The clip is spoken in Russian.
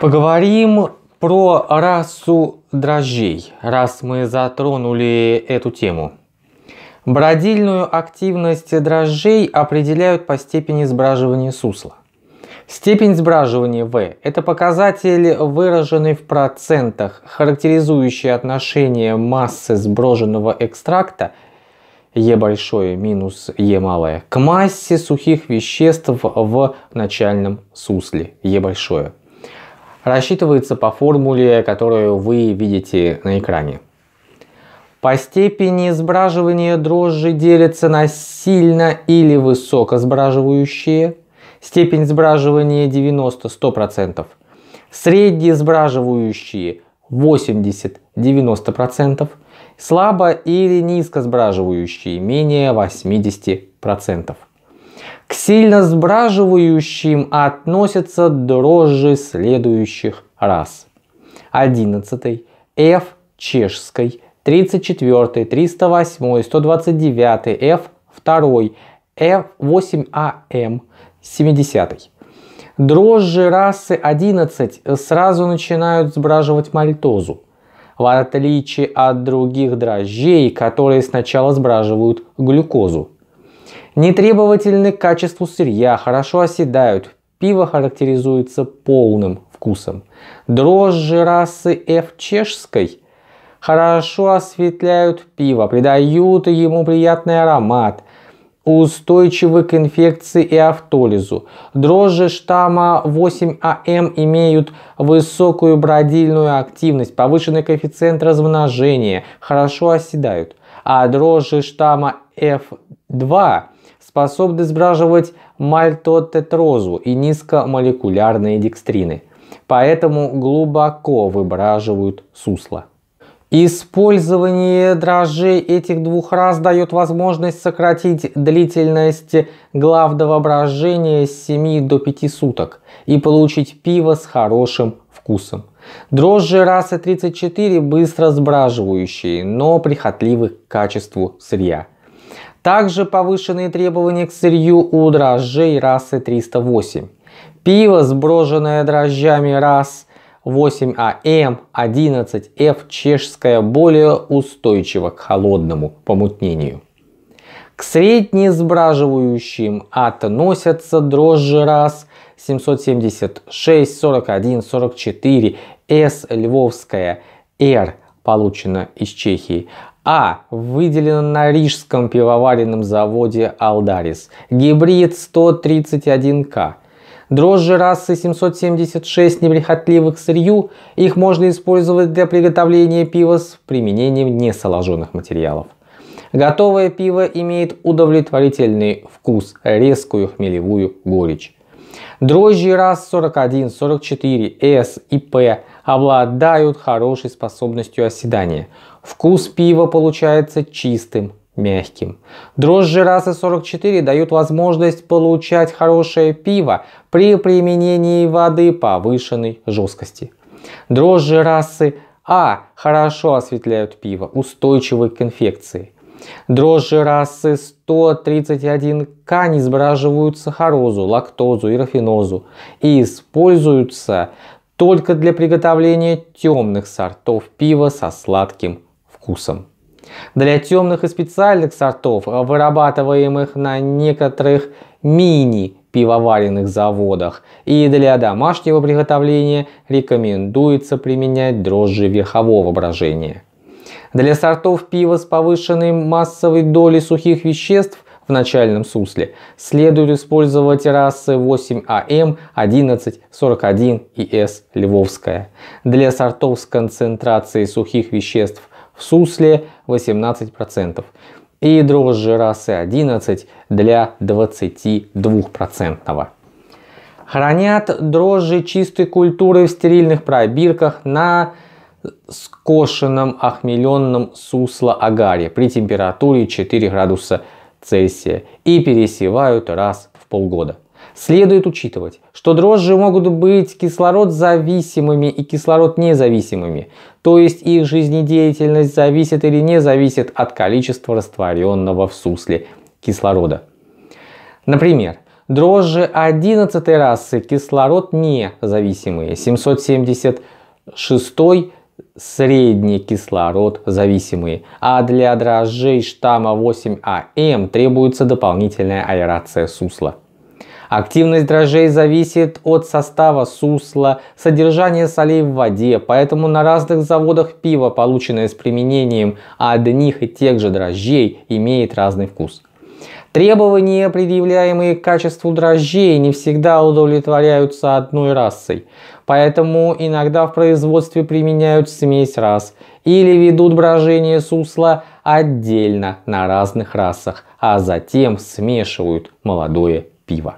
Поговорим про расу дрожжей, раз мы затронули эту тему. Бродильную активность дрожжей определяют по степени сбраживания сусла. Степень сбраживания В — это показатель, выраженный в процентах, характеризующий отношение массы сброженного экстракта Е большое минус Е малое к массе сухих веществ в начальном сусле Е большое – рассчитывается по формуле, которую вы видите на экране. По степени сбраживания дрожжи делятся на сильно или высоко сбраживающие. Степень сбраживания 90-100%. Средние сбраживающие 80-90%. Слабо или низко сбраживающие менее 80%. К сильно сбраживающим относятся дрожжи следующих раз. 11. F чешской, 34, 308, 129, F 2, F8AM, 70. Дрожжи расы 11 сразу начинают сбраживать мальтозу, в отличие от других дрожжей, которые сначала сбраживают глюкозу. Не требовательны к качеству сырья, хорошо оседают. Пиво характеризуется полным вкусом. Дрожжи расы F чешской хорошо осветляют пиво, придают ему приятный аромат устойчивы к инфекции и автолизу. Дрожжи штамма 8АМ имеют высокую бродильную активность, повышенный коэффициент размножения, хорошо оседают. А дрожжи штамма F2 способны сбраживать мальтотетрозу и низкомолекулярные декстрины, поэтому глубоко выбраживают сусло. Использование дрожжей этих двух раз дает возможность сократить длительность главного брожения с 7 до 5 суток и получить пиво с хорошим вкусом. Дрожжи расы 34 быстро сбраживающие, но прихотливы к качеству сырья – также повышенные требования к сырью у дрожжей расы 308. Пиво, сброженное дрожжами рас 8АМ, 11 f чешское, более устойчиво к холодному помутнению. К среднесбраживающим относятся дрожжи рас 776, 41, 44, С львовская, Р получена из Чехии, а. Выделено на Рижском пивоваренном заводе «Алдарис». Гибрид 131К. Дрожжи расы 776 неприхотливых сырью, их можно использовать для приготовления пива с применением несоложенных материалов. Готовое пиво имеет удовлетворительный вкус, резкую хмелевую горечь. Дрожжи рас 41, 44, С и П обладают хорошей способностью оседания. Вкус пива получается чистым, мягким. Дрожжи расы 44 дают возможность получать хорошее пиво при применении воды повышенной жесткости. Дрожжи расы А хорошо осветляют пиво, устойчивы к инфекции. Дрожжи расы 131К не сбраживают сахарозу, лактозу и рафинозу и используются только для приготовления темных сортов пива со сладким вкусом. Для темных и специальных сортов, вырабатываемых на некоторых мини-пивоваренных заводах, и для домашнего приготовления рекомендуется применять дрожжи верхового брожения. Для сортов пива с повышенной массовой долей сухих веществ в начальном сусле следует использовать расы 8АМ, 1141 и С Львовская. Для сортов с концентрацией сухих веществ в сусле 18% и дрожжи расы 11 для 22%. Хранят дрожжи чистой культуры в стерильных пробирках на скошенном охмеленном сусло-агаре при температуре 4 градуса Цельсия и пересевают раз в полгода. Следует учитывать, что дрожжи могут быть кислородзависимыми и кислороднезависимыми, то есть их жизнедеятельность зависит или не зависит от количества растворенного в сусле кислорода. Например, дрожжи 11 расы кислород независимые 776 среднекислород зависимые, а для дрожжей штамма 8АМ требуется дополнительная аэрация сусла. Активность дрожжей зависит от состава сусла, содержания солей в воде, поэтому на разных заводах пиво, полученное с применением одних и тех же дрожжей, имеет разный вкус. Требования, предъявляемые к качеству дрожжей, не всегда удовлетворяются одной расой, поэтому иногда в производстве применяют смесь рас или ведут брожение сусла отдельно на разных расах, а затем смешивают молодое пиво.